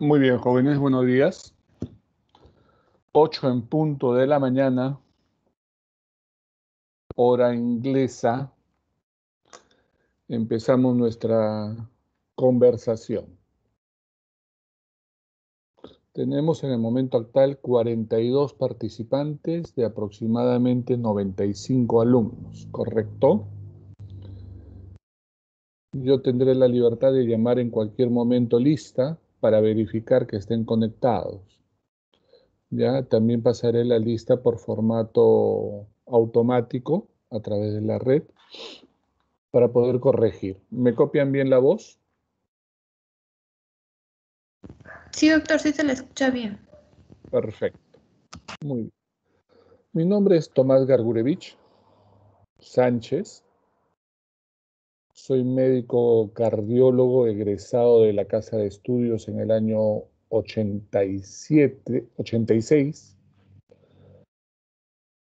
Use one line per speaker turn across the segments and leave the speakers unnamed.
Muy bien, jóvenes, buenos días.
8 en punto de la mañana, hora inglesa, empezamos nuestra conversación. Tenemos en el momento actual 42 participantes de aproximadamente 95 alumnos, ¿correcto? Yo tendré la libertad de llamar en cualquier momento lista para verificar que estén conectados. ¿ya? También pasaré la lista por formato automático a través de la red para poder corregir. ¿Me copian bien la voz?
Sí, doctor, sí se la escucha bien.
Perfecto. Muy bien. Mi nombre es Tomás Gargurevich Sánchez. Soy médico cardiólogo egresado de la Casa de Estudios en el año 87, 86.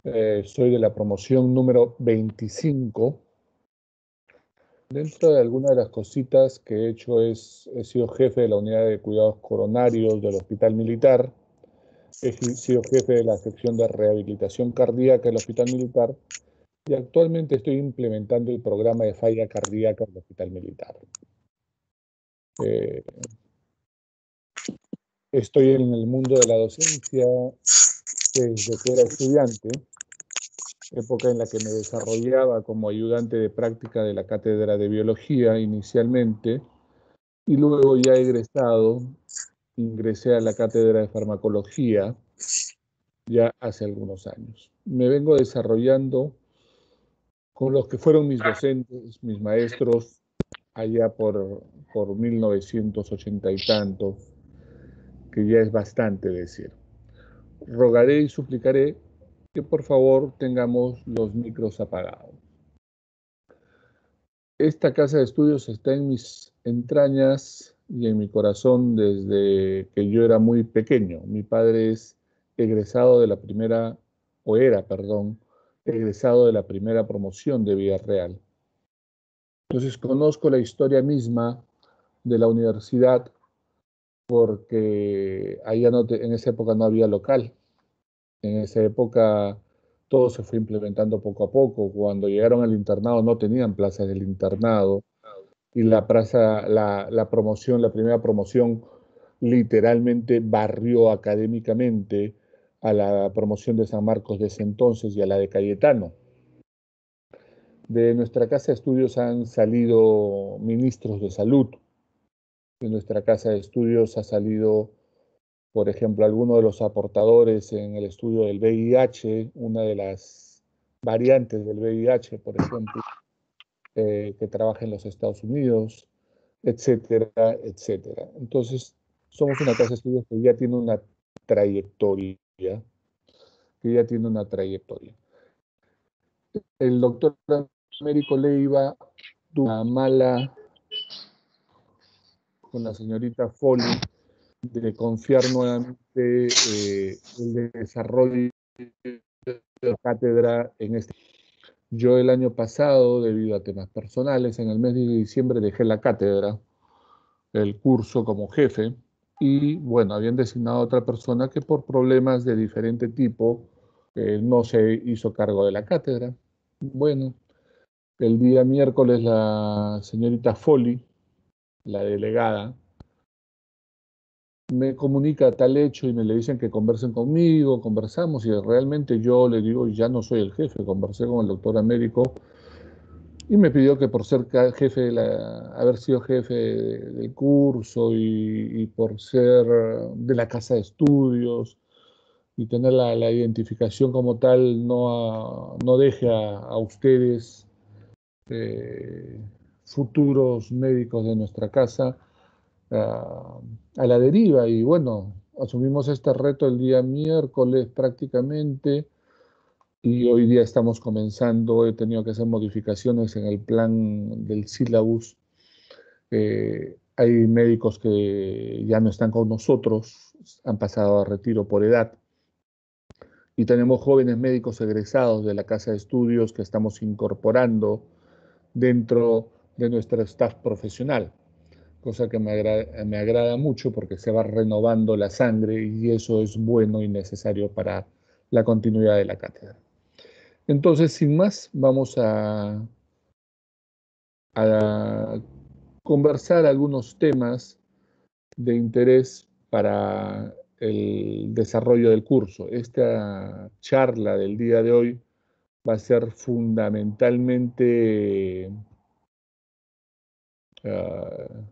Eh, soy de la promoción número 25. Dentro de algunas de las cositas que he hecho es, he sido jefe de la unidad de cuidados coronarios del Hospital Militar, he sido jefe de la sección de rehabilitación cardíaca del Hospital Militar y actualmente estoy implementando el programa de falla cardíaca en el Hospital Militar. Eh, estoy en el mundo de la docencia desde que era estudiante, época en la que me desarrollaba como ayudante de práctica de la cátedra de biología inicialmente, y luego ya egresado, ingresé a la cátedra de farmacología ya hace algunos años. Me vengo desarrollando con los que fueron mis ah. docentes, mis maestros, allá por, por 1980 y tantos, que ya es bastante decir. Rogaré y suplicaré que por favor tengamos los micros apagados. Esta casa de estudios está en mis entrañas y en mi corazón desde que yo era muy pequeño. Mi padre es egresado de la primera, o era, perdón, egresado de la primera promoción de Villarreal. Entonces conozco la historia misma de la universidad porque allá en esa época no había local. En esa época todo se fue implementando poco a poco. Cuando llegaron al internado no tenían plazas del internado y la plaza, la, la promoción, la primera promoción literalmente barrió académicamente a la promoción de San Marcos de ese entonces y a la de Cayetano. De nuestra casa de estudios han salido ministros de salud. De nuestra casa de estudios ha salido, por ejemplo, alguno de los aportadores en el estudio del VIH, una de las variantes del VIH, por ejemplo, eh, que trabaja en los Estados Unidos, etcétera, etcétera. Entonces, somos una casa de estudios que ya tiene una trayectoria que ya tiene una trayectoria. El doctor Américo Leiva tuvo una mala con la señorita Foley de confiar nuevamente eh, el desarrollo de la cátedra en este. Yo el año pasado, debido a temas personales, en el mes de diciembre dejé la cátedra, el curso como jefe, y bueno, habían designado a otra persona que por problemas de diferente tipo eh, no se hizo cargo de la cátedra. Bueno, el día miércoles la señorita Foley, la delegada, me comunica tal hecho y me le dicen que conversen conmigo, conversamos y realmente yo le digo, ya no soy el jefe, conversé con el doctor Américo y me pidió que por ser jefe, haber sido jefe del curso y, por ser de la casa de estudios y tener la, identificación como tal, no, no deje a, ustedes eh, futuros médicos de nuestra casa a, a la deriva. Y bueno, asumimos este reto el día miércoles prácticamente y hoy día estamos comenzando, he tenido que hacer modificaciones en el plan del sílabus. Eh, hay médicos que ya no están con nosotros, han pasado a retiro por edad. Y tenemos jóvenes médicos egresados de la Casa de Estudios que estamos incorporando dentro de nuestro staff profesional, cosa que me agrada mucho porque se va renovando la sangre y eso es bueno y necesario para la continuidad de la cátedra. Entonces, sin más, vamos a, conversar algunos temas de interés para el desarrollo del curso. Esta charla del día de hoy va a ser fundamentalmente eh,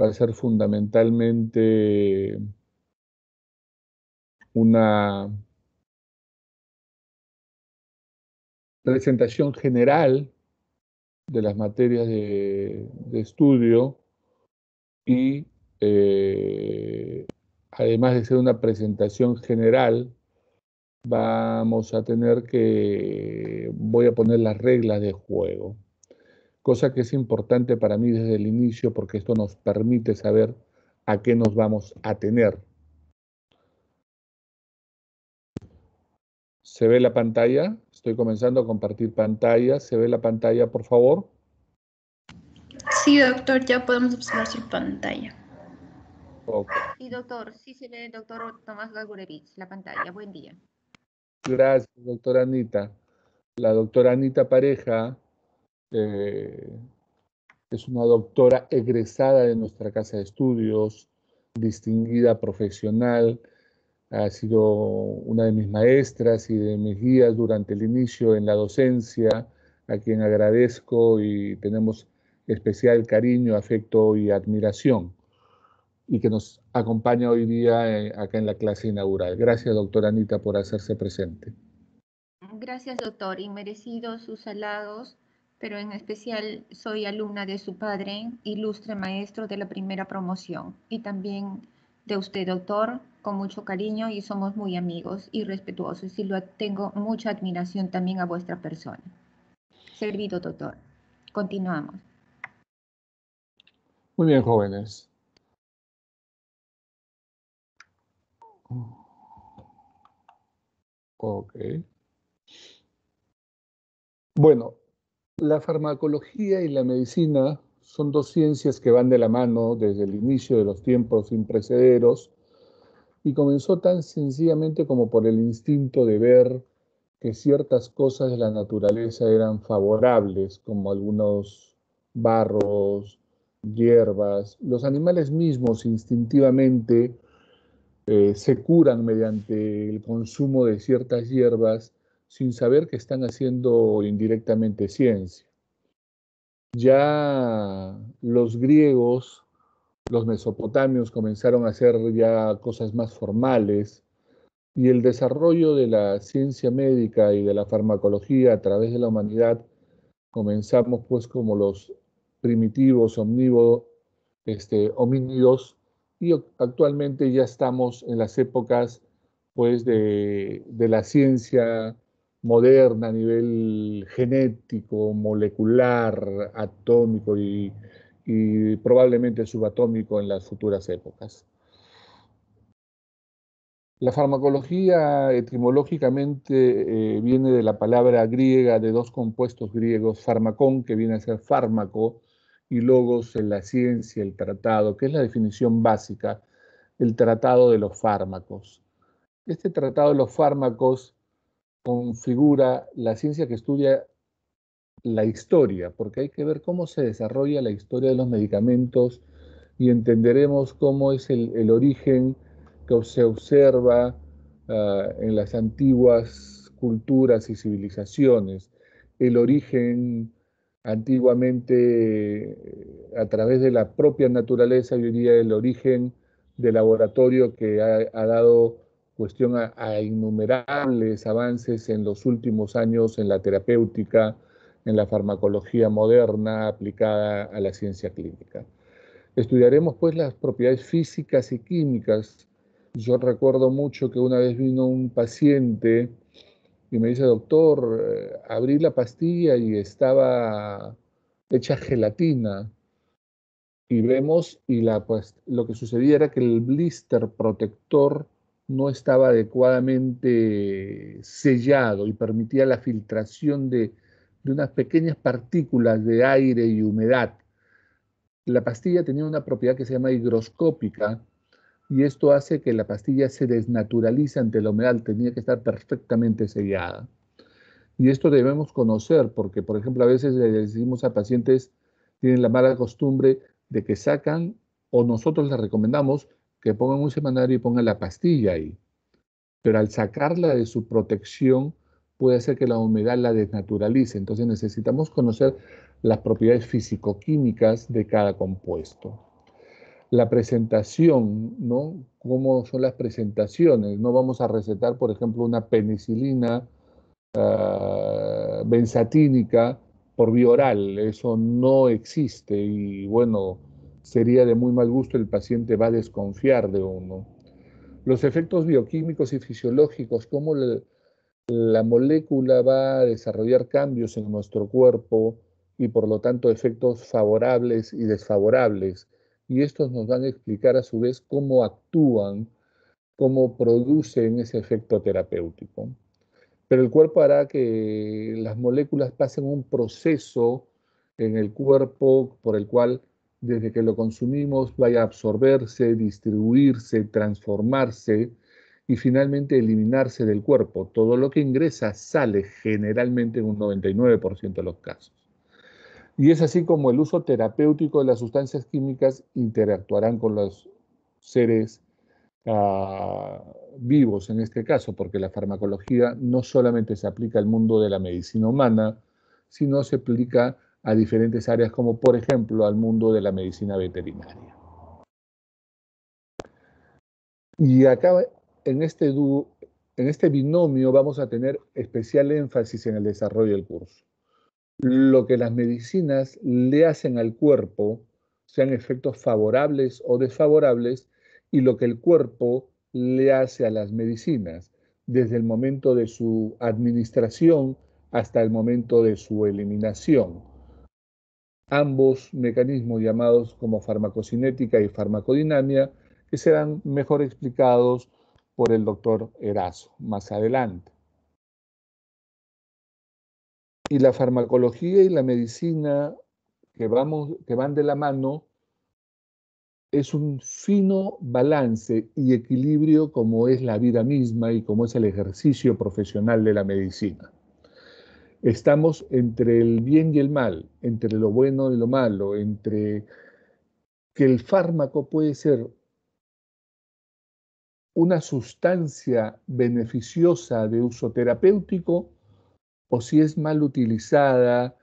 va a ser fundamentalmente
una
presentación general de las materias de, estudio y eh, además de ser una presentación general, vamos a tener que, voy a poner las reglas de juego, cosa que es importante para mí desde el inicio porque esto nos permite saber a qué nos vamos a tener. ¿Se ve la pantalla? Estoy comenzando a compartir pantalla. ¿Se ve la pantalla, por favor? Sí, doctor,
ya podemos observar su pantalla.
Y doctor, sí se ve, doctor Tomás Gagurevich, la pantalla. Buen día. Gracias, doctora Anita. La doctora Anita Pareja eh, es una doctora egresada de nuestra casa de estudios, distinguida profesional, ha sido una de mis maestras y de mis guías durante el inicio en la docencia, a quien agradezco y tenemos especial cariño, afecto y admiración, y que nos acompaña hoy día eh, acá en la clase inaugural. Gracias, doctora Anita, por hacerse presente. Gracias, doctor, y merecidos sus halagos, pero en especial soy alumna de su padre, ilustre maestro de la primera promoción, y también de usted, doctor, con mucho cariño y somos muy amigos y respetuosos y lo tengo mucha admiración también a vuestra persona. Servido, doctor. Continuamos.
Muy bien, jóvenes.
Ok. Bueno, la farmacología y la medicina son dos ciencias que van de la mano desde el inicio de los tiempos precederos y comenzó tan sencillamente como por el instinto de ver que ciertas cosas de la naturaleza eran favorables, como algunos barros, hierbas. Los animales mismos instintivamente eh, se curan mediante el consumo de ciertas hierbas sin saber que están haciendo indirectamente ciencia ya los griegos, los mesopotamios comenzaron a hacer ya cosas más formales y el desarrollo de la ciencia médica y de la farmacología a través de la humanidad comenzamos pues como los primitivos omnívoros, este, homínidos y actualmente ya estamos en las épocas pues de, de la ciencia moderna a nivel genético, molecular, atómico y, probablemente subatómico en las futuras épocas. La farmacología etimológicamente eh, viene de la palabra griega de dos compuestos griegos, farmacón, que viene a ser fármaco, y logos en la ciencia, el tratado, que es la definición básica, el tratado de los fármacos. Este tratado de los fármacos configura la ciencia que estudia la historia, porque hay que ver cómo se desarrolla la historia de los medicamentos y entenderemos cómo es el, origen que se observa ah, en las antiguas culturas y civilizaciones, el origen antiguamente eh, a través de la propia naturaleza yo diría el origen del laboratorio que ha dado cuestión a, innumerables avances en los últimos años en la terapéutica, en la farmacología moderna aplicada a la ciencia clínica. Estudiaremos pues las propiedades físicas y químicas. Yo recuerdo mucho que una vez vino un paciente y me dice, doctor, eh, abrí la pastilla y estaba hecha gelatina. Y vemos, y la, pues, lo que sucedía era que el blister protector no estaba adecuadamente sellado y permitía la filtración de, unas pequeñas partículas de aire y humedad. La pastilla tenía una propiedad que se llama higroscópica y esto hace que la pastilla se desnaturalice ante la humedad, tenía que estar perfectamente sellada. Y esto debemos conocer porque, por ejemplo, a veces le decimos a pacientes, tienen la mala costumbre de que sacan o nosotros les recomendamos que pongan un semanario y pongan la pastilla ahí. Pero al sacarla de su protección puede hacer que la humedad la desnaturalice. Entonces necesitamos conocer las propiedades físico-químicas de cada compuesto. La presentación, ¿no? ¿Cómo son las presentaciones? No vamos a recetar, por ejemplo, una penicilina ah, benzatínica por vía oral. Eso no existe y, bueno, sería de muy mal gusto, el paciente va a desconfiar de uno. Los efectos bioquímicos y fisiológicos, cómo la, molécula va a desarrollar cambios en nuestro cuerpo y por lo tanto efectos favorables y desfavorables. Y estos nos van a explicar a su vez cómo actúan, cómo producen ese efecto terapéutico. Pero el cuerpo hará que las moléculas pasen un proceso en el cuerpo por el cual desde que lo consumimos vaya a absorberse, distribuirse, transformarse y finalmente eliminarse del cuerpo. Todo lo que ingresa sale generalmente en un 99% de los casos. Y es así como el uso terapéutico de las sustancias químicas interactuarán con los seres ah, vivos en este caso, porque la farmacología no solamente se aplica al mundo de la medicina humana, sino se aplica a diferentes áreas como por ejemplo al mundo de la medicina veterinaria. Y acá en este, en este binomio vamos a tener especial énfasis en el desarrollo del curso. Lo que las medicinas le hacen al cuerpo, sean efectos favorables o desfavorables, y lo que el cuerpo le hace a las medicinas, desde el momento de su administración hasta el momento de su eliminación ambos mecanismos llamados como farmacocinética y farmacodinamia, que serán mejor explicados por el doctor Erazo más adelante. Y la farmacología y la medicina que, que van de la mano es un fino balance y equilibrio como es la vida misma y como es el ejercicio profesional de la medicina. Estamos entre el bien y el mal, entre lo bueno y lo malo, entre que el fármaco puede ser una sustancia beneficiosa de uso terapéutico o si es mal utilizada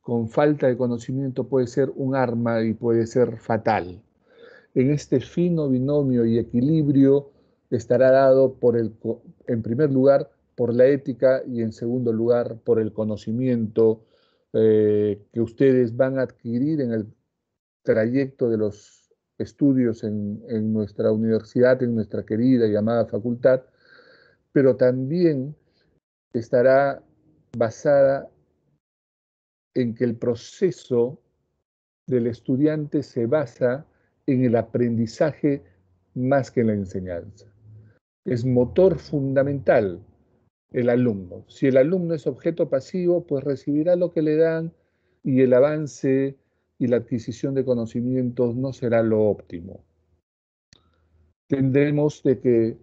con falta de conocimiento puede ser un arma y puede ser fatal. En este fino binomio y equilibrio estará dado por el, en primer lugar, por la ética y en segundo lugar por el conocimiento eh, que ustedes van a adquirir en el trayecto de los estudios en, en nuestra universidad, en nuestra querida y amada facultad, pero también estará basada en que el proceso del estudiante se basa en el aprendizaje más que en la enseñanza. Es motor fundamental el alumno. Si el alumno es objeto pasivo, pues recibirá lo que le dan y el avance y la adquisición de conocimientos no será lo óptimo. Tendremos de que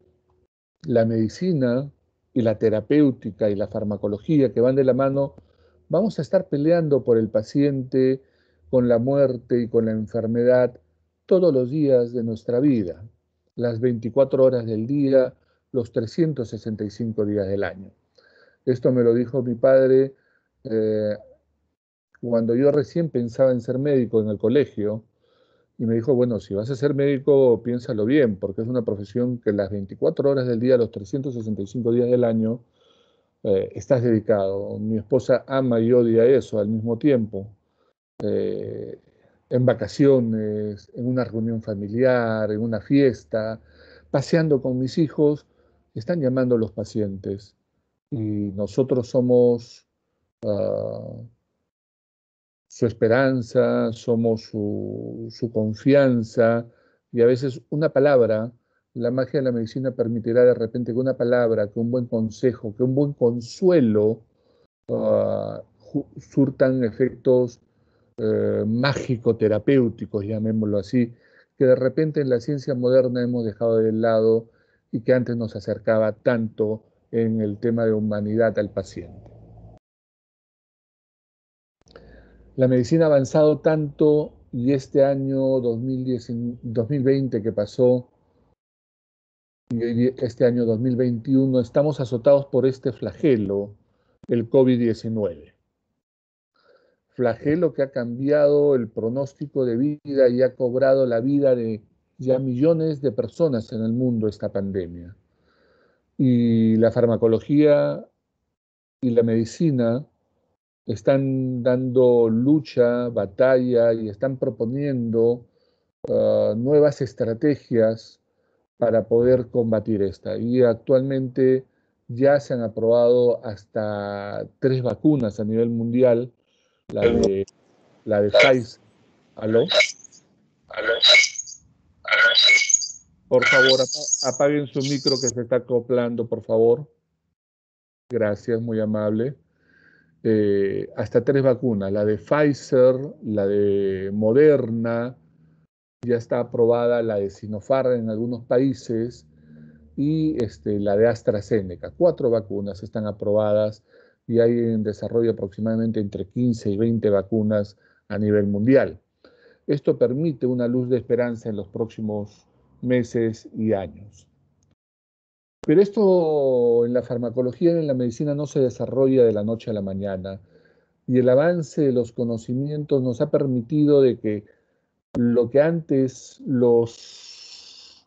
la medicina y la terapéutica y la farmacología que van de la mano, vamos a estar peleando por el paciente, con la muerte y con la enfermedad todos los días de nuestra vida, las 24 horas del día, los 365 días del año. Esto me lo dijo mi padre eh, cuando yo recién pensaba en ser médico en el colegio y me dijo, bueno, si vas a ser médico, piénsalo bien, porque es una profesión que las 24 horas del día, los 365 días del año, eh, estás dedicado. Mi esposa ama y odia eso al mismo tiempo. Eh, en vacaciones, en una reunión familiar, en una fiesta, paseando con mis hijos, están llamando a los pacientes y nosotros somos ah, su esperanza, somos su, confianza y a veces una palabra, la magia de la medicina permitirá de repente que una palabra, que un buen consejo, que un buen consuelo ah, surtan efectos eh, mágico-terapéuticos, llamémoslo así, que de repente en la ciencia moderna hemos dejado de lado y que antes nos acercaba tanto en el tema de humanidad al paciente. La medicina ha avanzado tanto y este año 2020 que pasó, este año 2021, estamos azotados por este flagelo, el COVID-19. Flagelo que ha cambiado el pronóstico de vida y ha cobrado la vida de ya millones de personas en el mundo esta pandemia. Y la farmacología y la medicina están dando lucha, batalla y están proponiendo ah, nuevas estrategias para poder combatir esta. Y actualmente ya se han aprobado hasta tres vacunas a nivel mundial, la de, la de Pfizer. ¿Aló? ¿Aló? Por favor, apaguen su micro que se está acoplando, por favor. Gracias, muy amable. Eh, hasta tres vacunas, la de Pfizer, la de Moderna, ya está aprobada la de Sinopharm en algunos países y este, la de AstraZeneca. Cuatro vacunas están aprobadas y hay en desarrollo aproximadamente entre 15 y 20 vacunas a nivel mundial. Esto permite una luz de esperanza en los próximos meses y años. Pero esto en la farmacología y en la medicina no se desarrolla de la noche a la mañana. Y el avance de los conocimientos nos ha permitido de que lo que antes los,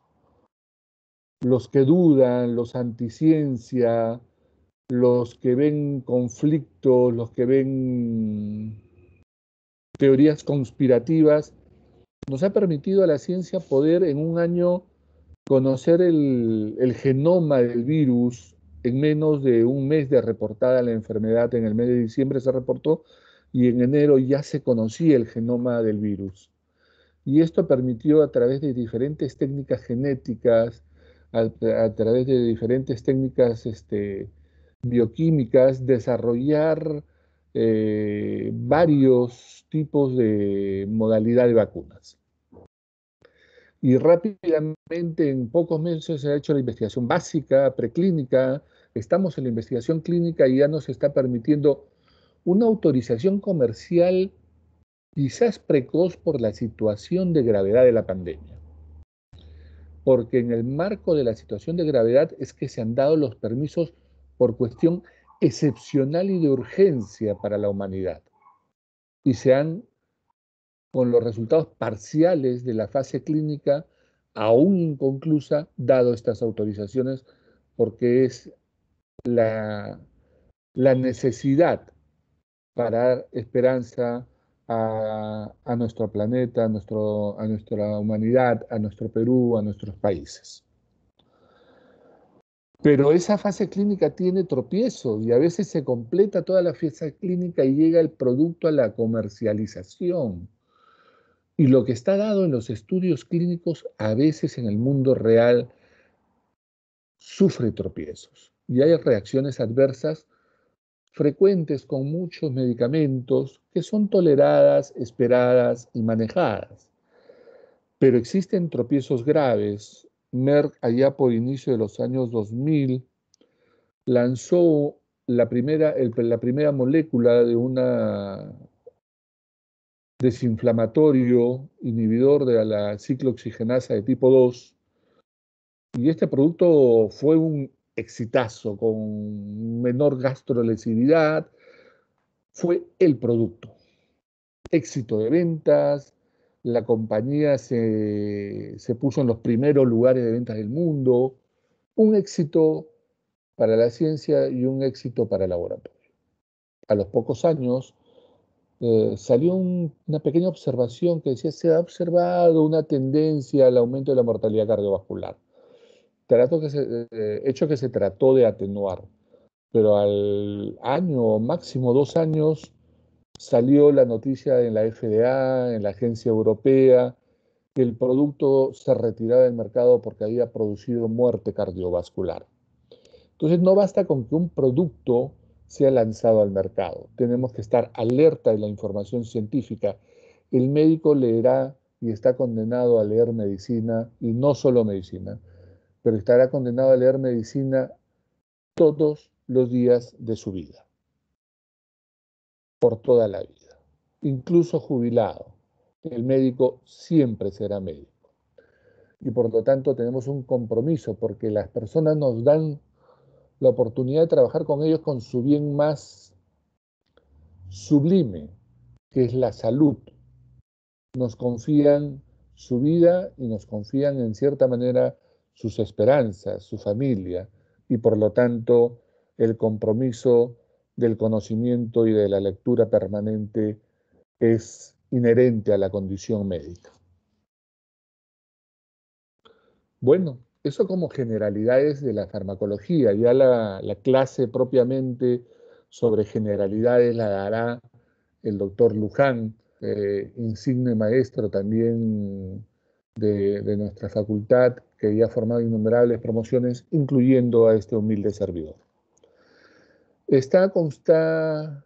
los que dudan, los anticiencia, los que ven conflictos, los que ven teorías conspirativas, nos ha permitido a la ciencia poder en un año conocer el, genoma del virus en menos de un mes de reportada la enfermedad. En el mes de diciembre se reportó y en enero ya se conocía el genoma del virus. Y esto permitió a través de diferentes técnicas genéticas, a, través de diferentes técnicas este, bioquímicas, desarrollar eh, varios tipos de modalidad de vacunas. Y rápidamente, en pocos meses, se ha hecho la investigación básica, preclínica, estamos en la investigación clínica y ya nos está permitiendo una autorización comercial quizás precoz por la situación de gravedad de la pandemia. Porque en el marco de la situación de gravedad es que se han dado los permisos por cuestión excepcional y de urgencia para la humanidad. Y se han, con los resultados parciales de la fase clínica, aún inconclusa, dado estas autorizaciones, porque es la, necesidad para dar esperanza a, a, nuestro planeta, nuestro, a nuestra humanidad, a nuestro Perú, a nuestros países. Pero esa fase clínica tiene tropiezos y a veces se completa toda la fase clínica y llega el producto a la comercialización. Y lo que está dado en los estudios clínicos a veces en el mundo real sufre tropiezos y hay reacciones adversas frecuentes con muchos medicamentos que son toleradas, esperadas y manejadas. Pero existen tropiezos graves Merck, allá por inicio de los años 2000, lanzó la primera, la primera molécula de un desinflamatorio inhibidor de la ciclooxigenasa de tipo 2. Y este producto fue un exitazo, con menor gastrolesividad. Fue el producto. Éxito de ventas, la compañía se, puso en los primeros lugares de ventas del mundo. Un éxito para la ciencia y un éxito para el laboratorio. A los pocos años eh, salió una pequeña observación que decía, se ha observado una tendencia al aumento de la mortalidad cardiovascular. Trato que se, eh, eh, hecho que se trató de atenuar, pero al año, máximo dos años, salió la noticia en la FDA, en la agencia europea, que el producto se retiraba del mercado porque había producido muerte cardiovascular. Entonces no basta con que un producto sea lanzado al mercado. Tenemos que estar alerta de la información científica. El médico leerá y está condenado a leer medicina, y no solo medicina, pero estará condenado a leer medicina todos los días de su vida por toda la vida. Incluso jubilado, el médico siempre será médico. Y por lo tanto tenemos un compromiso porque las personas nos dan la oportunidad de trabajar con ellos con su bien más sublime, que es la salud. Nos confían su vida y nos confían en cierta manera sus esperanzas, su familia y por lo tanto el compromiso del conocimiento y de la lectura permanente es inherente a la condición médica. Bueno, eso como generalidades de la farmacología. Ya la, clase propiamente sobre generalidades la dará el doctor Luján, eh, insigne maestro también de, de nuestra facultad, que ya ha formado innumerables promociones, incluyendo a este humilde servidor. Está, consta,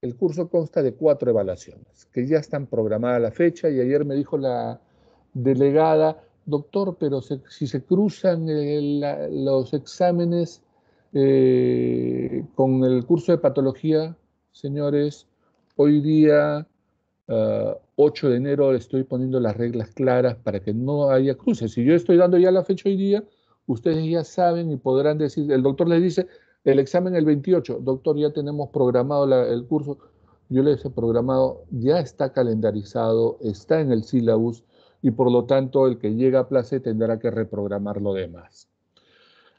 el curso consta de cuatro evaluaciones que ya están programadas a la fecha y ayer me dijo la delegada, doctor, pero si se cruzan los exámenes eh, con el curso de patología, señores, hoy día 8 ah, de enero estoy poniendo las reglas claras para que no haya cruces. Si yo estoy dando ya la fecha hoy día, ustedes ya saben y podrán decir, el doctor les dice, el examen el 28, doctor, ya tenemos programado el curso. Yo le he programado, ya está calendarizado, está en el sílabus y por lo tanto el que llega a place tendrá que reprogramar lo demás.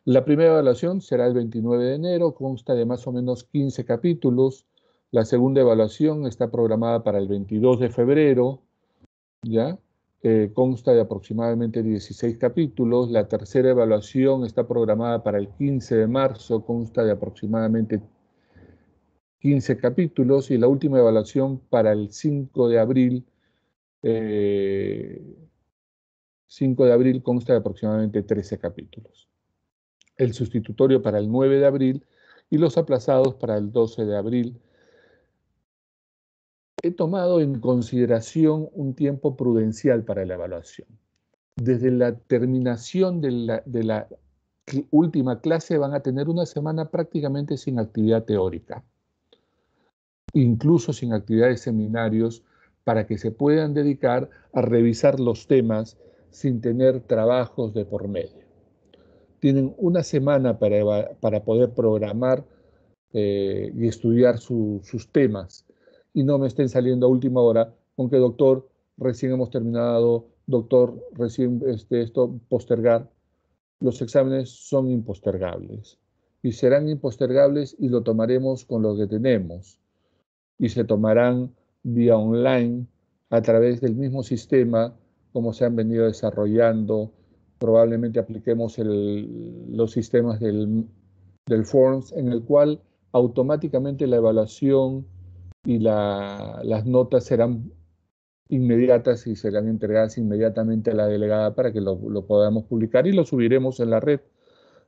La primera evaluación será el 29 de enero, consta de más o menos 15 capítulos. La segunda evaluación está programada para el 22 de febrero, ¿ya? Eh, consta de aproximadamente 16 capítulos. La tercera evaluación está programada para el 15 de marzo, consta de aproximadamente 15 capítulos. Y la última evaluación para el 5 de abril, 5 eh, de abril consta de aproximadamente 13 capítulos. El sustitutorio para el 9 de abril y los aplazados para el 12 de abril he tomado en consideración un tiempo prudencial para la evaluación. Desde la terminación de la, última clase van a tener una semana prácticamente sin actividad teórica, incluso sin actividades seminarios, para que se puedan dedicar a revisar los temas sin tener trabajos de por medio. Tienen una semana para, para poder programar eh, y estudiar sus temas y no me estén saliendo a última hora con que doctor, recién hemos terminado, doctor, recién este, esto, postergar. Los exámenes son impostergables y serán impostergables y lo tomaremos con lo que tenemos y se tomarán vía online a través del mismo sistema como se han venido desarrollando. Probablemente apliquemos el, los sistemas del, del Forms en el cual automáticamente la evaluación y las notas serán inmediatas y serán entregadas inmediatamente a la delegada para que lo, podamos publicar y lo subiremos en la red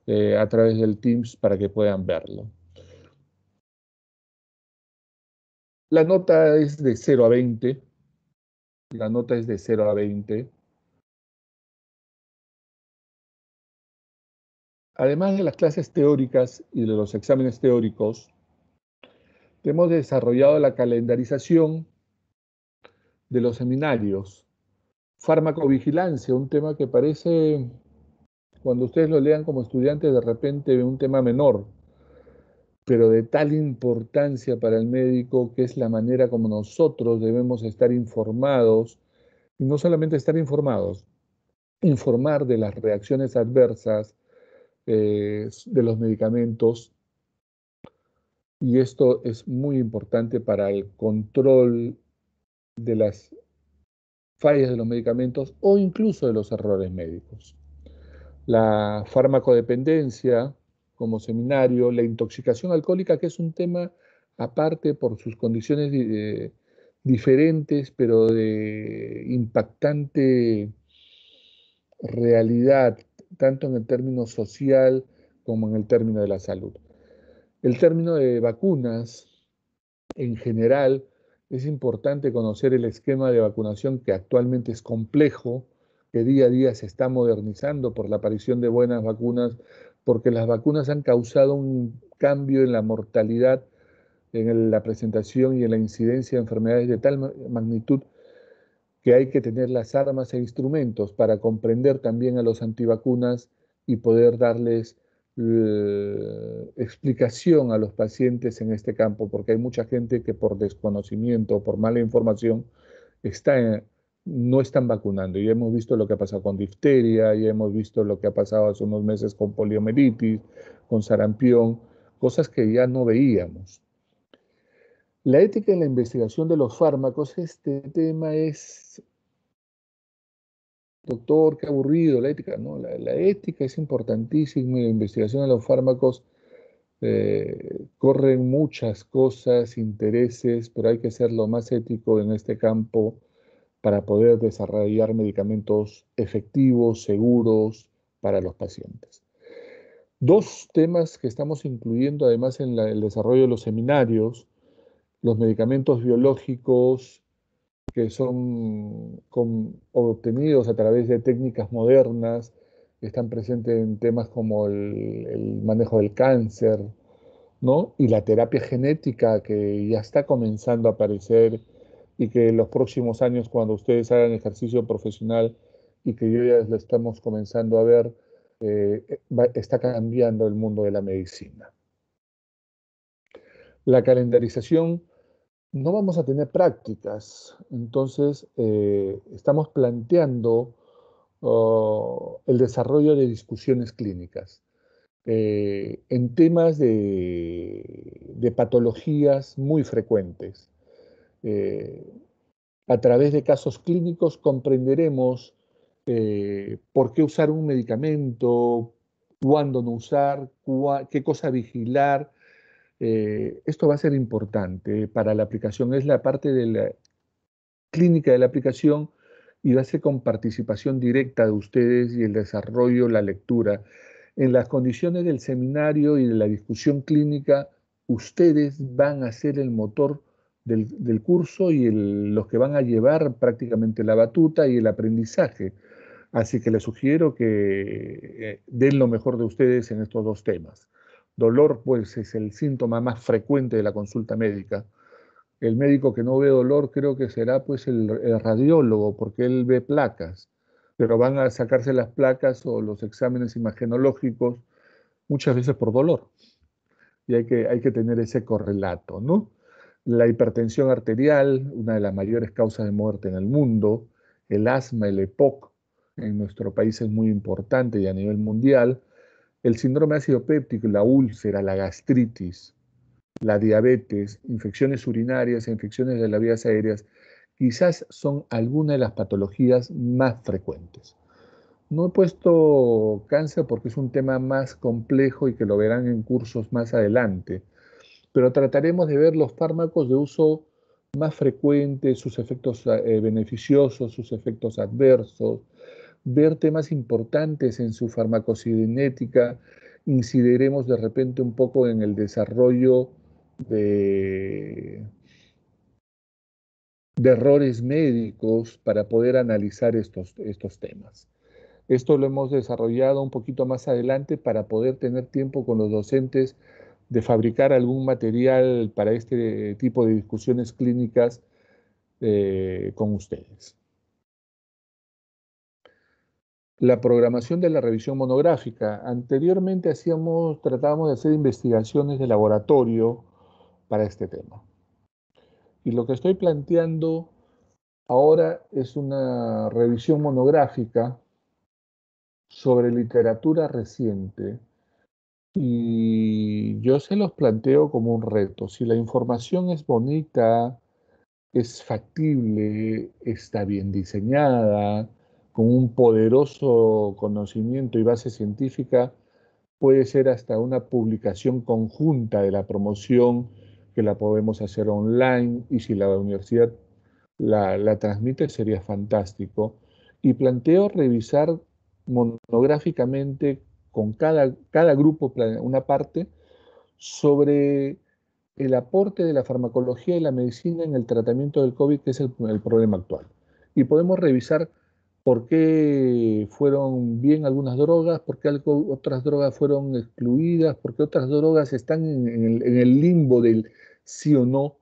eh, a través del Teams para que puedan verlo. La nota es de 0 a 20. La nota
es de 0 a 20.
Además de las clases teóricas y de los exámenes teóricos, hemos desarrollado la calendarización de los seminarios. Farmacovigilancia, un tema que parece, cuando ustedes lo lean como estudiantes, de repente un tema menor, pero de tal importancia para el médico que es la manera como nosotros debemos estar informados, y no solamente estar informados, informar de las reacciones adversas eh, de los medicamentos, y esto es muy importante para el control de las fallas de los medicamentos o incluso de los errores médicos. La farmacodependencia como seminario, la intoxicación alcohólica, que es un tema aparte por sus condiciones eh, diferentes, pero de impactante realidad, tanto en el término social como en el término de la salud. El término de vacunas, en general, es importante conocer el esquema de vacunación que actualmente es complejo, que día a día se está modernizando por la aparición de buenas vacunas, porque las vacunas han causado un cambio en la mortalidad, en la presentación y en la incidencia de enfermedades de tal magnitud que hay que tener las armas e instrumentos para comprender también a los antivacunas y poder darles eh, explicación a los pacientes en este campo, porque hay mucha gente que por desconocimiento o por mala información está no están vacunando. Ya hemos visto lo que ha pasado con difteria, ya hemos visto lo que ha pasado hace unos meses con poliomielitis, con sarampión, cosas que ya no veíamos. La ética en la investigación de los fármacos, este tema es doctor, qué aburrido, la ética. No, la, ética es importantísima y la investigación de los fármacos eh, corren muchas cosas, intereses, pero hay que ser lo más ético en este campo para poder desarrollar medicamentos efectivos, seguros para los pacientes. Dos temas que estamos incluyendo además en el desarrollo de los seminarios, los medicamentos biológicos que son obtenidos a través de técnicas modernas, están presentes en temas como el, manejo del cáncer, ¿no? Y la terapia genética que ya está comenzando a aparecer y que en los próximos años, cuando ustedes hagan ejercicio profesional y que yo ya lo estamos comenzando a ver, eh, está cambiando el mundo de la medicina. La calendarización no vamos a tener prácticas. Entonces, eh, estamos planteando oh, el desarrollo de discusiones clínicas. Eh, en temas de, patologías muy frecuentes. Eh, a través de casos clínicos comprenderemos por qué usar un medicamento, cuándo no usar, qué cosa vigilar, eh, esto va a ser importante para la aplicación, es la parte de la clínica de la aplicación y va a ser con participación directa de ustedes y el desarrollo, la lectura. En las condiciones del seminario y de la discusión clínica, ustedes van a ser el motor del, curso y los que van a llevar prácticamente la batuta y el aprendizaje. Así que les sugiero que eh, den lo mejor de ustedes en estos dos temas. Dolor, pues, es el síntoma más frecuente de la consulta médica. El médico que no ve dolor creo que será, pues, el, radiólogo, porque él ve placas, pero van a sacarse las placas o los exámenes imagenológicos muchas veces por dolor. Y hay que, hay que tener ese correlato, ¿no? La hipertensión arterial, una de las mayores causas de muerte en el mundo, el asma, el EPOC, en nuestro país es muy importante y a nivel mundial, el síndrome ácido péptico, la úlcera, la gastritis, la diabetes, infecciones urinarias, infecciones de las vías aéreas, quizás son algunas de las patologías más frecuentes. No he puesto cáncer porque es un tema más complejo y que lo verán en cursos más adelante, pero trataremos de ver los fármacos de uso más frecuente, sus efectos eh, beneficiosos, sus efectos adversos, ver temas importantes en su farmacocinética, incidiremos de repente un poco en el desarrollo de, errores médicos para poder analizar estos, temas. Esto lo hemos desarrollado un poquito más adelante para poder tener tiempo con los docentes de fabricar algún material para este tipo de discusiones clínicas eh, con ustedes la programación de la revisión monográfica. Anteriormente hacíamos, tratábamos de hacer investigaciones de laboratorio para este tema. Y lo que estoy planteando ahora es una revisión monográfica sobre literatura reciente. Y yo se los planteo como un reto. Si la información es bonita, es factible, está bien diseñada, con un poderoso conocimiento y base científica, puede ser hasta una publicación conjunta de la promoción que la podemos hacer online y si la universidad la, transmite sería fantástico. Y planteo revisar monográficamente con cada, cada grupo una parte sobre el aporte de la farmacología y la medicina en el tratamiento del COVID, que es el, el problema actual. Y podemos revisar por qué fueron bien algunas drogas, por qué otras drogas fueron excluidas, por qué otras drogas están en, el, limbo del sí o no.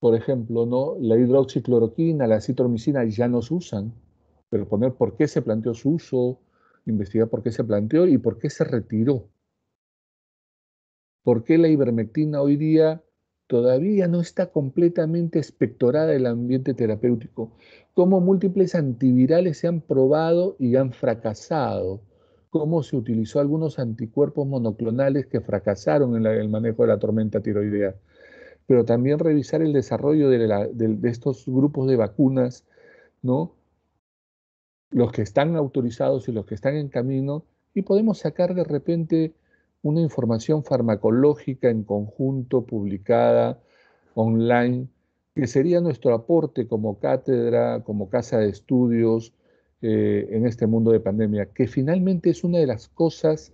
Por ejemplo, ¿no? la hidroxicloroquina, la citromicina ya no se usan, pero poner por qué se planteó su uso, investigar por qué se planteó y por qué se retiró. ¿Por qué la ivermectina hoy día todavía no está completamente espectorada el ambiente terapéutico, cómo múltiples antivirales se han probado y han fracasado, cómo se utilizó algunos anticuerpos monoclonales que fracasaron en el manejo de la tormenta tiroidea, pero también revisar el desarrollo de, de estos grupos de vacunas, ¿no? los que están autorizados y los que están en camino, y podemos sacar de repente una información farmacológica en conjunto publicada online, que sería nuestro aporte como cátedra, como casa de estudios eh, en este mundo de pandemia, que finalmente es una de las cosas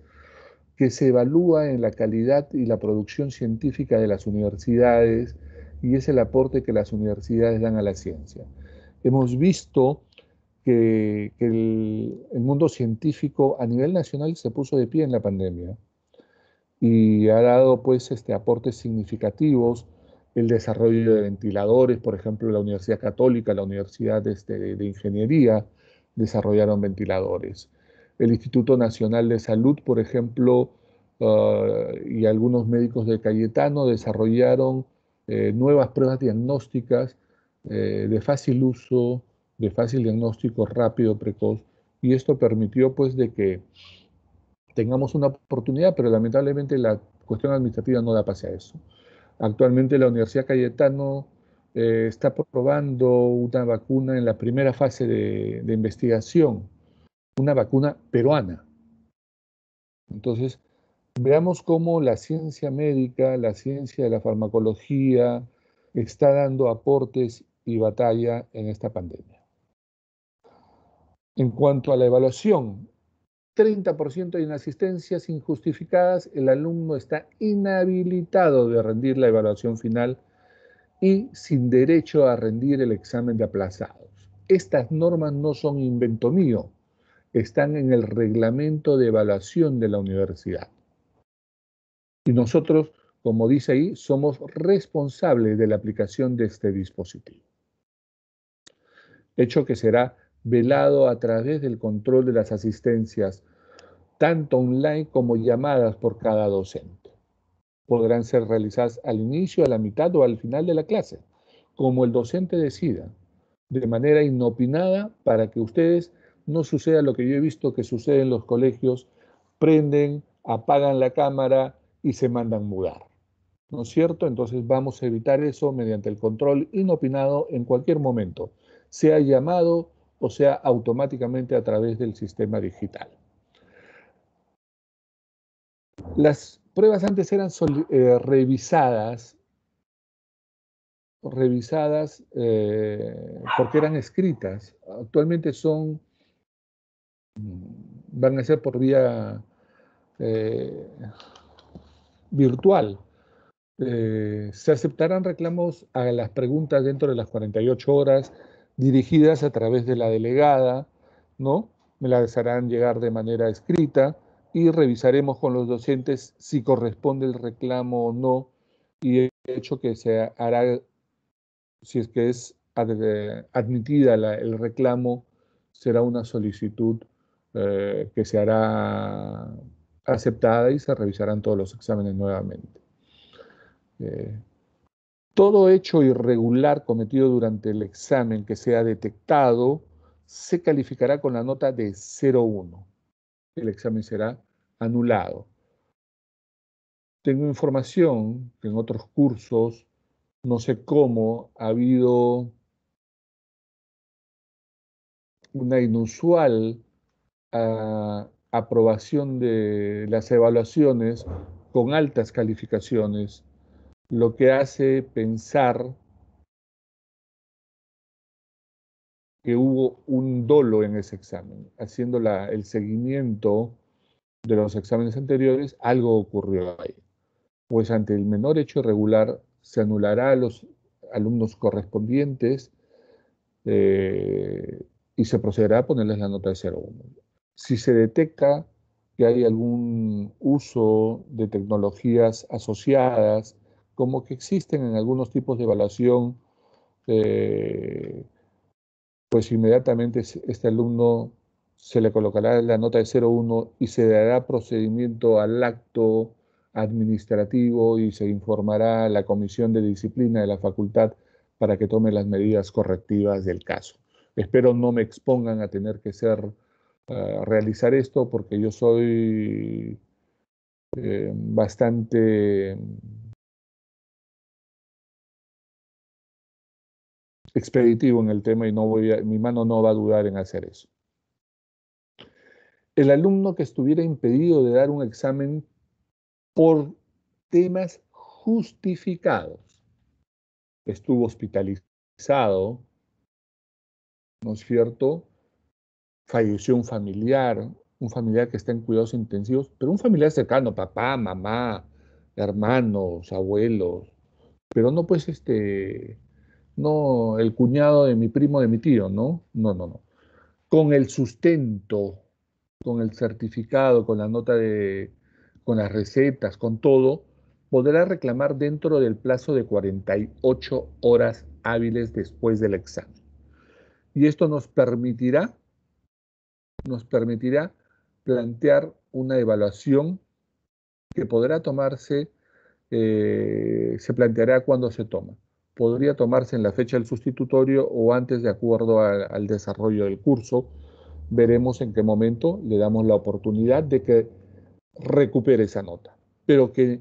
que se evalúa en la calidad y la producción científica de las universidades y es el aporte que las universidades dan a la ciencia. Hemos visto que, el mundo científico a nivel nacional se puso de pie en la pandemia y ha dado pues este, aportes significativos, el desarrollo de ventiladores, por ejemplo, la Universidad Católica, la Universidad este, de Ingeniería desarrollaron ventiladores. El Instituto Nacional de Salud, por ejemplo, ah, y algunos médicos de Cayetano desarrollaron eh, nuevas pruebas diagnósticas eh, de fácil uso, de fácil diagnóstico rápido, precoz, y esto permitió pues de que tengamos una oportunidad, pero lamentablemente la cuestión administrativa no da pase a eso. Actualmente la Universidad Cayetano eh, está probando una vacuna en la primera fase de, de investigación, una vacuna peruana. Entonces, veamos cómo la ciencia médica, la ciencia de la farmacología, está dando aportes y batalla en esta pandemia. En cuanto a la evaluación, 30% de inasistencias injustificadas, el alumno está inhabilitado de rendir la evaluación final y sin derecho a rendir el examen de aplazados. Estas normas no son invento mío, están en el reglamento de evaluación de la universidad. Y nosotros, como dice ahí, somos responsables de la aplicación de este dispositivo. Hecho que será velado a través del control de las asistencias, tanto online como llamadas por cada docente. Podrán ser realizadas al inicio, a la mitad o al final de la clase, como el docente decida, de manera inopinada para que ustedes no suceda lo que yo he visto que sucede en los colegios, prenden, apagan la cámara y se mandan mudar. ¿No es cierto? Entonces vamos a evitar eso mediante el control inopinado en cualquier momento, Se ha llamado, o sea, automáticamente a través del sistema digital. Las pruebas antes eran eh, revisadas, revisadas eh, porque eran escritas. Actualmente son, mm, van a ser por vía eh, virtual. se aceptarán reclamos a las preguntas dentro de las 48 horas, dirigidas a través de la delegada, ¿no? Me las harán llegar de manera escrita y revisaremos con los docentes si corresponde el reclamo o no y el hecho que se hará, si es que es eh, admitida el reclamo, será una solicitud eh, que se hará aceptada y se revisarán todos los exámenes nuevamente. Eh, todo hecho irregular cometido durante el examen que sea detectado se calificará con la nota de 0,1. El examen será anulado. Tengo información que en otros cursos, no sé cómo, ha habido una inusual ah, aprobación de las evaluaciones con altas calificaciones lo que hace pensar que hubo un dolo en ese examen. Haciendo el seguimiento de los exámenes anteriores, algo ocurrió ahí. Pues ante el menor hecho irregular se anulará a los alumnos correspondientes eh, y se procederá a ponerles la nota de 0,1. Si se detecta que hay algún uso de tecnologías asociadas como que existen en algunos tipos de evaluación, eh, pues inmediatamente este alumno se le colocará la nota de 01 y se dará procedimiento al acto administrativo y se informará a la comisión de disciplina de la facultad para que tome las medidas correctivas del caso. Espero no me expongan a tener que ser, realizar esto porque yo soy eh, bastante expeditivo en el tema y no voy mi mano no va a dudar en hacer eso. El alumno que estuviera impedido de dar un examen por temas justificados, estuvo hospitalizado, ¿no es cierto? Falleció un familiar, un familiar que está en cuidados intensivos, pero un familiar cercano, papá, mamá, hermanos, abuelos, pero no pues este no el cuñado de mi primo, de mi tío, no, no, no, no. Con el sustento, con el certificado, con la nota de, con las recetas, con todo, podrá reclamar dentro del plazo de 48 horas hábiles después del examen. Y esto nos permitirá, nos permitirá plantear una evaluación que podrá tomarse, eh, se planteará cuando se toma podría tomarse en la fecha del sustitutorio o antes de acuerdo al desarrollo del curso. Veremos en qué momento le damos la oportunidad de que recupere esa nota. Pero que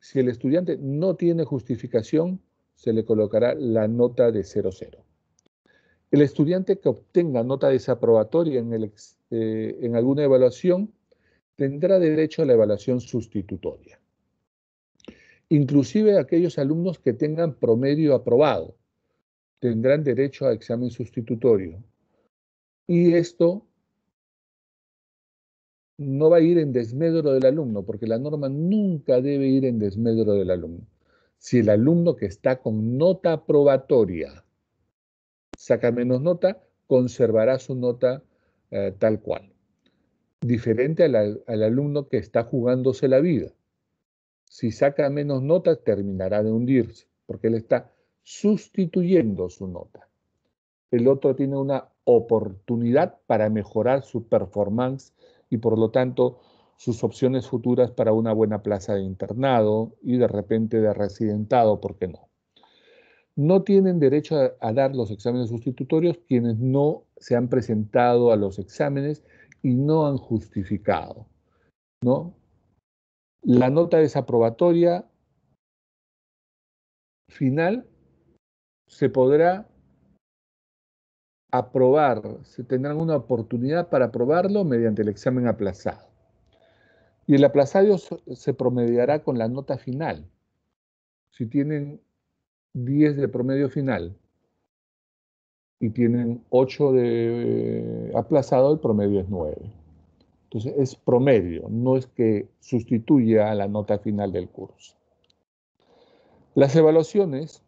si el estudiante no tiene justificación, se le colocará la nota de 00. El estudiante que obtenga nota desaprobatoria en, eh, en alguna evaluación tendrá derecho a la evaluación sustitutoria. Inclusive aquellos alumnos que tengan promedio aprobado tendrán derecho a examen sustitutorio. Y esto no va a ir en desmedro del alumno, porque la norma nunca debe ir en desmedro del alumno. Si el alumno que está con nota aprobatoria saca menos nota, conservará su nota eh, tal cual. Diferente al alumno que está jugándose la vida si saca menos notas, terminará de hundirse, porque él está sustituyendo su nota. El otro tiene una oportunidad para mejorar su performance y por lo tanto sus opciones futuras para una buena plaza de internado y de repente de residentado, ¿por qué no? No tienen derecho a, dar los exámenes sustitutorios quienes no se han presentado a los exámenes y no han justificado, ¿no? La nota desaprobatoria final se podrá aprobar, se tendrán una oportunidad para aprobarlo mediante el examen aplazado. Y el aplazado se promediará con la nota final. Si tienen 10 de promedio final y tienen 8 de eh, aplazado, el promedio es 9. Entonces es promedio, no es que sustituya a la nota final del curso. Las evaluaciones,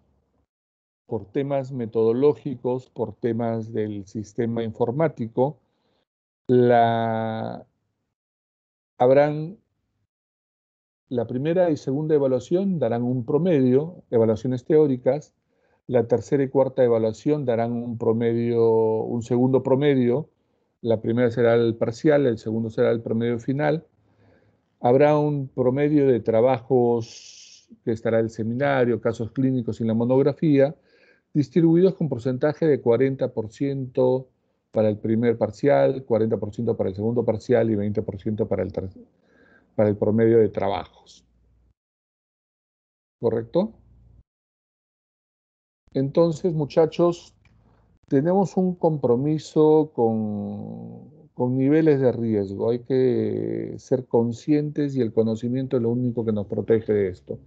por temas metodológicos, por temas del sistema informático, la, habrán la primera y segunda evaluación darán un promedio, evaluaciones teóricas, la tercera y cuarta evaluación darán un promedio, un segundo promedio, la primera será el parcial, el segundo será el promedio final. Habrá un promedio de trabajos que estará el seminario, casos clínicos y la monografía, distribuidos con porcentaje de 40% para el primer parcial, 40% para el segundo parcial y 20% para el, para el promedio de trabajos. ¿Correcto? Entonces, muchachos, tenemos un compromiso con, niveles de riesgo. Hay que ser conscientes y el conocimiento es lo único que nos protege de esto.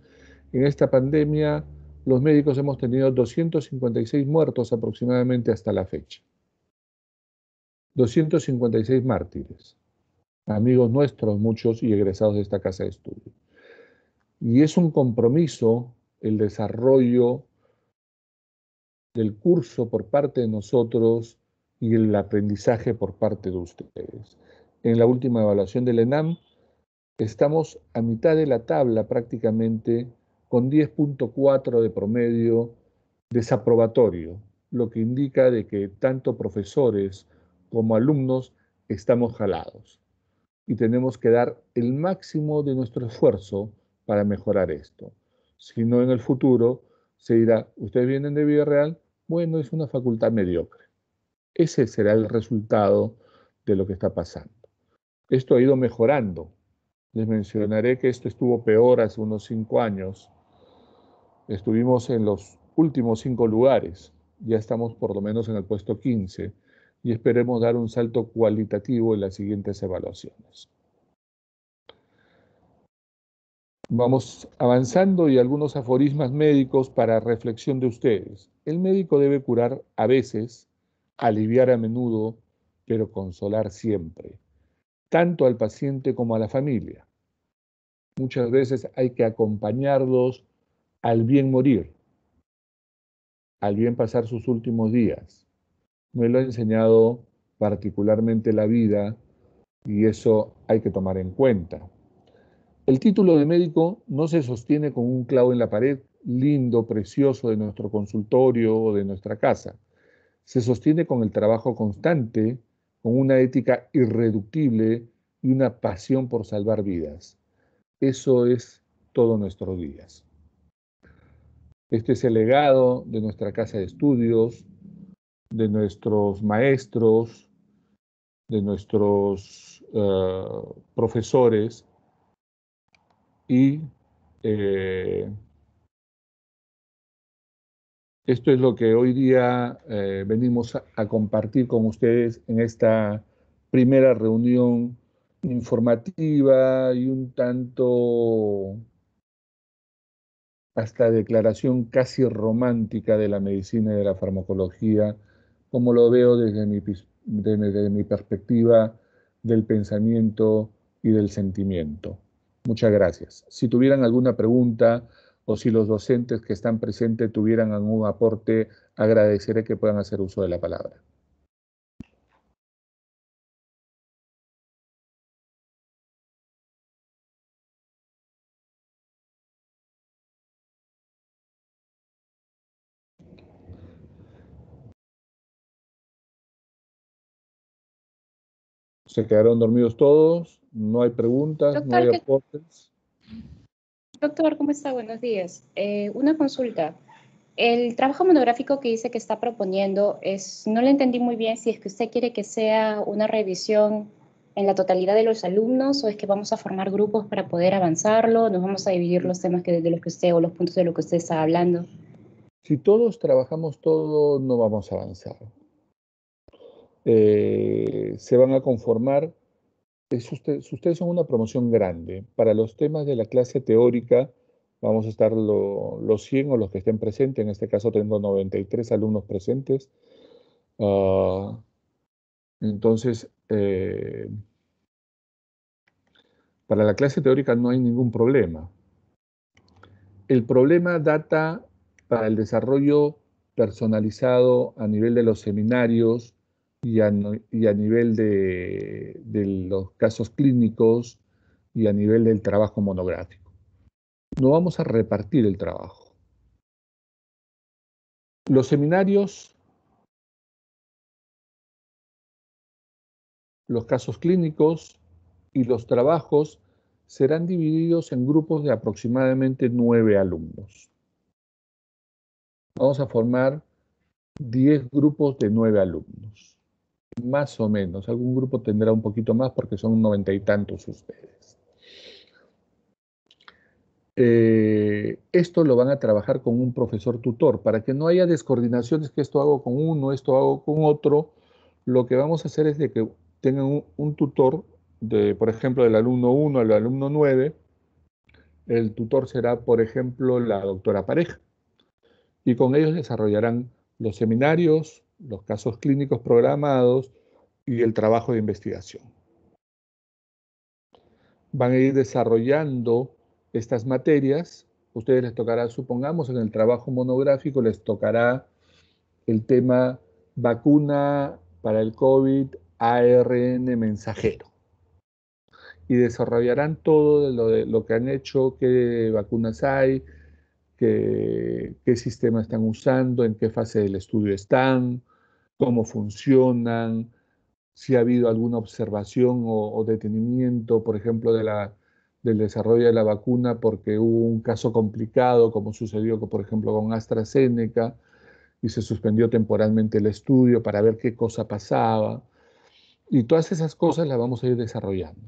En esta pandemia, los médicos hemos tenido 256 muertos aproximadamente hasta la fecha. 256 mártires, amigos nuestros, muchos y egresados de esta casa de estudio. Y es un compromiso el desarrollo del curso por parte de nosotros y el aprendizaje por parte de ustedes. En la última evaluación del ENAM estamos a mitad de la tabla prácticamente con 10.4 de promedio desaprobatorio, lo que indica de que tanto profesores como alumnos estamos jalados y tenemos que dar el máximo de nuestro esfuerzo para mejorar esto. Si no, en el futuro se dirá, ustedes vienen de real. Bueno, es una facultad mediocre. Ese será el resultado de lo que está pasando. Esto ha ido mejorando. Les mencionaré que esto estuvo peor hace unos cinco años. Estuvimos en los últimos cinco lugares. Ya estamos por lo menos en el puesto 15 y esperemos dar un salto cualitativo en las siguientes evaluaciones. Vamos avanzando y algunos aforismas médicos para reflexión de ustedes. El médico debe curar a veces, aliviar a menudo, pero consolar siempre, tanto al paciente como a la familia. Muchas veces hay que acompañarlos al bien morir, al bien pasar sus últimos días. Me lo ha enseñado particularmente la vida y eso hay que tomar en cuenta. El título de médico no se sostiene con un clavo en la pared lindo, precioso de nuestro consultorio o de nuestra casa. Se sostiene con el trabajo constante, con una ética irreductible y una pasión por salvar vidas. Eso es todos nuestros días. Este es el legado de nuestra casa de estudios, de nuestros maestros, de nuestros eh, profesores y eh, esto es lo que hoy día eh, venimos a, compartir con ustedes en esta primera reunión informativa y un tanto hasta declaración casi romántica de la medicina y de la farmacología, como lo veo desde desde mi perspectiva del pensamiento y del sentimiento. Muchas gracias. Si tuvieran alguna pregunta o si los docentes que están presentes tuvieran algún aporte, agradeceré que puedan hacer uso de la palabra. ¿Se quedaron dormidos todos? No hay preguntas, no hay aportes.
Doctor, ¿cómo está? Buenos días. Eh, una consulta. El trabajo monográfico que dice que está proponiendo, es, no le entendí muy bien si es que usted quiere que sea una revisión en la totalidad de los alumnos o es que vamos a formar grupos para poder avanzarlo, nos vamos a dividir los temas que, desde los que usted o los puntos de lo que usted está hablando.
Si todos trabajamos todo, no vamos a avanzar. Eh, se van a conformar ustedes son una promoción grande, para los temas de la clase teórica vamos a estar los 100 o los que estén presentes, en este caso tengo 93 alumnos presentes. Ah, entonces, eh, para la clase teórica no hay ningún problema. El problema data para el desarrollo personalizado a nivel de los seminarios y a, nivel de, los casos clínicos y a nivel del trabajo monográfico. No vamos a repartir el trabajo.
Los seminarios,
los casos clínicos y los trabajos serán divididos en grupos de aproximadamente nueve alumnos. Vamos a formar diez grupos de nueve alumnos más o menos. Algún grupo tendrá un poquito más porque son noventa y tantos ustedes. Eh, esto lo van a trabajar con un profesor tutor para que no haya descoordinaciones que esto hago con uno, esto hago con otro. Lo que vamos a hacer es de que tengan un, tutor, de, por ejemplo, del alumno 1 al alumno 9. El tutor será, por ejemplo, la doctora pareja. Y con ellos desarrollarán los seminarios, los casos clínicos programados y el trabajo de investigación. Van a ir desarrollando estas materias. Ustedes les tocará, supongamos, en el trabajo monográfico les tocará el tema vacuna para el COVID ARN mensajero. Y desarrollarán todo lo, lo que han hecho, qué vacunas hay, qué, sistema están usando, en qué fase del estudio están, cómo funcionan, si ha habido alguna observación o, detenimiento, por ejemplo, de la, del desarrollo de la vacuna porque hubo un caso complicado, como sucedió, por ejemplo, con AstraZeneca, y se suspendió temporalmente el estudio para ver qué cosa pasaba. Y todas esas cosas las vamos a ir desarrollando,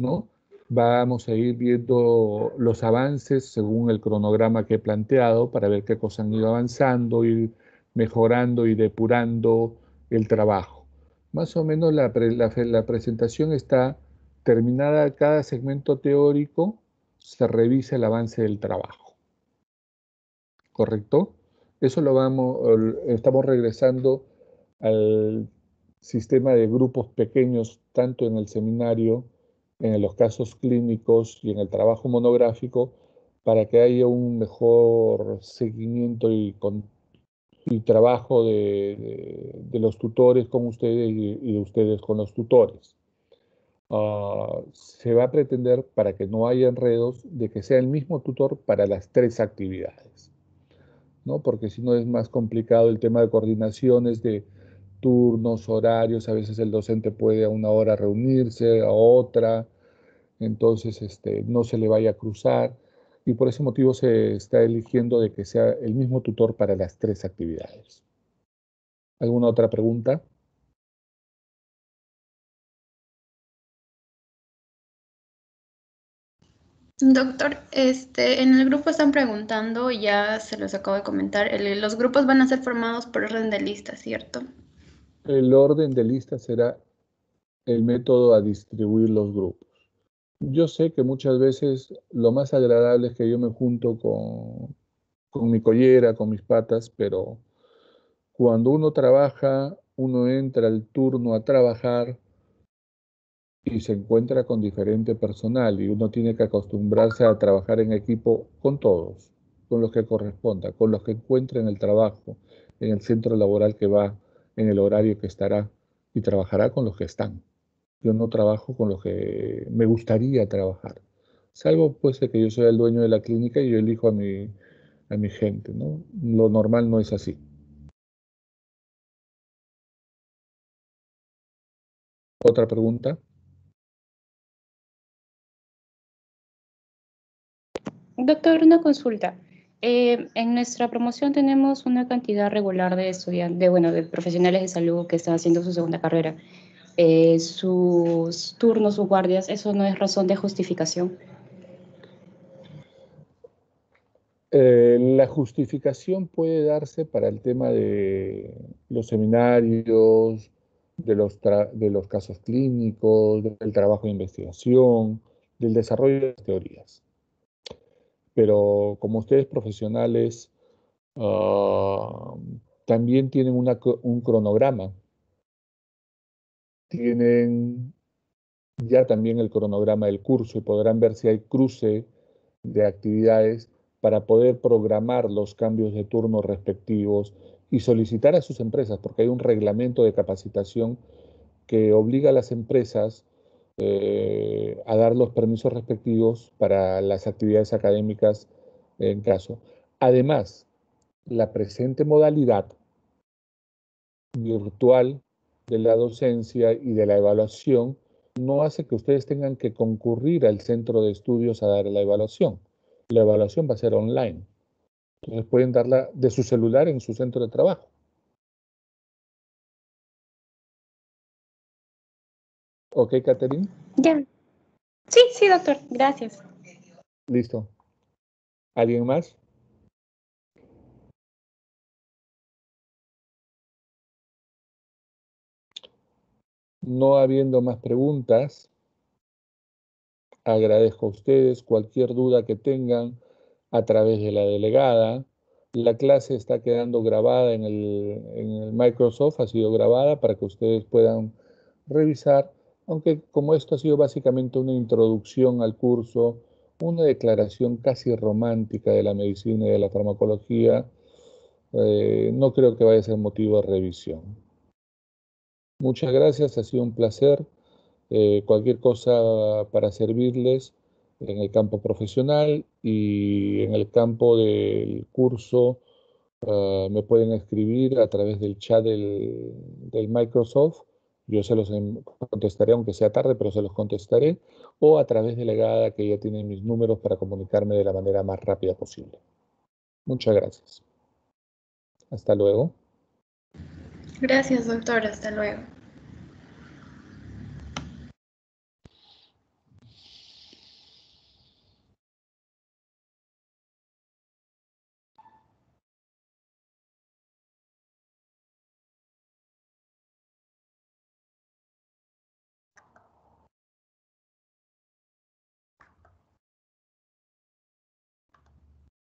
¿no? Vamos a ir viendo los avances según el cronograma que he planteado para ver qué cosas han ido avanzando, ir mejorando y depurando el trabajo. Más o menos la, presentación está terminada cada segmento teórico, se revisa el avance del trabajo. ¿Correcto? Eso lo vamos, estamos regresando al sistema de grupos pequeños, tanto en el seminario en los casos clínicos y en el trabajo monográfico para que haya un mejor seguimiento y, trabajo de, los tutores con ustedes y, de ustedes con los tutores. Ah, se va a pretender, para que no haya enredos, de que sea el mismo tutor para las tres actividades, ¿no? porque si no es más complicado el tema de coordinaciones de turnos, horarios, a veces el docente puede a una hora reunirse, a otra, entonces este, no se le vaya a cruzar y por ese motivo se está eligiendo de que sea el mismo tutor para las tres actividades. ¿Alguna otra pregunta?
Doctor, este, en el grupo están preguntando, ya se los acabo de comentar, los grupos van a ser formados por orden de lista, ¿cierto?
el orden de lista será el método a distribuir los grupos. Yo sé que muchas veces lo más agradable es que yo me junto con, con mi collera, con mis patas, pero cuando uno trabaja, uno entra al turno a trabajar y se encuentra con diferente personal y uno tiene que acostumbrarse a trabajar en equipo con todos, con los que corresponda, con los que encuentren el trabajo, en el centro laboral que va en el horario que estará y trabajará con los que están. Yo no trabajo con los que me gustaría trabajar. Salvo pues de que yo soy el dueño de la clínica y yo elijo a mi, a mi gente, ¿no? Lo
normal no es así. Otra pregunta. Doctor, una consulta. Eh, en nuestra promoción
tenemos una cantidad regular de estudiantes, de, bueno, de profesionales de salud que están haciendo su segunda carrera. Eh, sus turnos, sus guardias, eso no es razón de justificación. Eh, la justificación puede darse para el tema de los seminarios, de los, de los casos clínicos, del trabajo de investigación, del desarrollo de teorías pero como ustedes profesionales ah, también tienen un cronograma, tienen ya también el cronograma del curso y podrán ver si hay cruce de actividades para poder programar los cambios de turno respectivos y solicitar a sus empresas, porque hay un reglamento de capacitación que obliga a las empresas eh, a dar los permisos respectivos para las actividades académicas en caso. Además, la presente modalidad virtual de la docencia y de la evaluación no hace que ustedes tengan que concurrir al centro de estudios a dar la evaluación. La evaluación va a ser online. Entonces pueden darla de su celular en su centro de trabajo. ¿Ok, Catherine?
Ya. Sí, sí, doctor. Gracias.
Listo. ¿Alguien más? No habiendo más preguntas, agradezco a ustedes cualquier duda que tengan a través de la delegada. La clase está quedando grabada en el Microsoft, ha sido grabada para que ustedes puedan revisar aunque como esto ha sido básicamente una introducción al curso, una declaración casi romántica de la medicina y de la farmacología, eh, no creo que vaya a ser motivo de revisión. Muchas gracias, ha sido un placer. Eh, cualquier cosa para servirles en el campo profesional y en el campo del curso ah, me pueden escribir a través del chat del Microsoft yo se los em, contestaré, aunque sea tarde, pero se los contestaré, o a través de la que ya tienen mis números para comunicarme de la manera más rápida posible. Muchas gracias. Hasta luego.
Gracias, doctor. Hasta luego.